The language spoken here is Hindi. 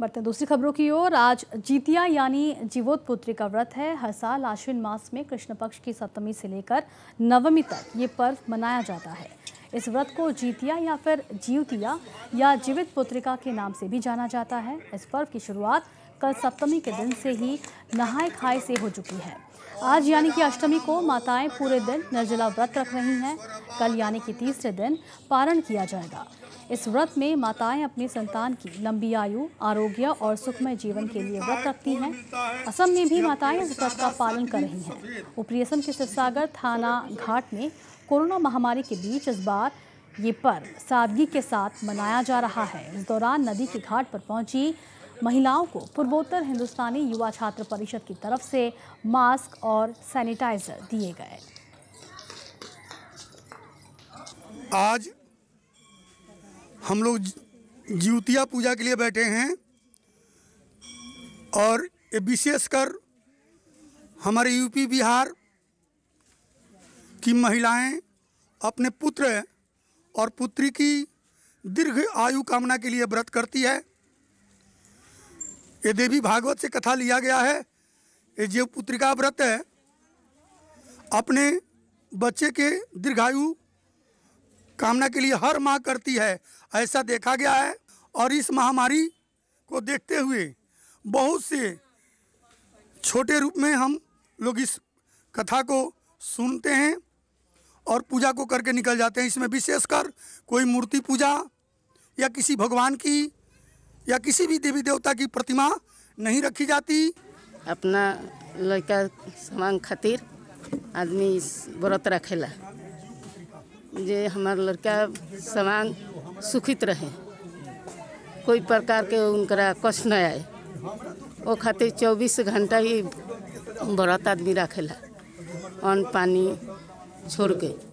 बढ़ते हैं दूसरी खबरों की ओर आज जीतिया यानी पुत्री का व्रत है हर साल आश्विन मास में कृष्ण पक्ष की सप्तमी से लेकर नवमी तक ये पर्व मनाया जाता है इस व्रत को जीतिया या फिर जीवतिया या जीवित पुत्रिका के नाम से भी जाना जाता है इस पर्व की शुरुआत कल सप्तमी के दिन से ही नहाय खाए से हो चुकी है आज यानी कि अष्टमी को माताएं पूरे दिन निर्जला व्रत रख रही हैं कल यानी कि तीसरे दिन पारण किया जाएगा इस व्रत में माताएं अपने संतान की लंबी आयु आरोग्य और सुखमय जीवन के लिए व्रत रखती हैं असम में भी माताएं इस व्रत का पालन कर रही हैं ऊपरी असम के सिरसागर थाना घाट में कोरोना महामारी के बीच इस बार ये पर्व सादगी के साथ मनाया जा रहा है इस दौरान नदी के घाट पर पहुंची महिलाओं को पूर्वोत्तर हिंदुस्तानी युवा छात्र परिषद की तरफ से मास्क और सैनिटाइजर दिए गए आज हम लोग जीवतिया पूजा के लिए बैठे हैं और विशेषकर हमारे यूपी बिहार की महिलाएं अपने पुत्र और पुत्री की दीर्घ आयु कामना के लिए व्रत करती है ये देवी भागवत से कथा लिया गया है ये जो पुत्रिका व्रत है अपने बच्चे के दीर्घायु कामना के लिए हर माँ करती है ऐसा देखा गया है और इस महामारी को देखते हुए बहुत से छोटे रूप में हम लोग इस कथा को सुनते हैं और पूजा को करके निकल जाते हैं इसमें विशेषकर कोई मूर्ति पूजा या किसी भगवान की या किसी भी देवी देवता की प्रतिमा नहीं रखी जाती अपना लड़का सामान खातिर आदमी व्रत रखेला जे हमारे लड़का सामान सुखित रहे कोई प्रकार के उनका कष्ट न आए वो खातिर चौबीस घंटा ही व्रत आदमी रखेला अन्न पानी छोड़ के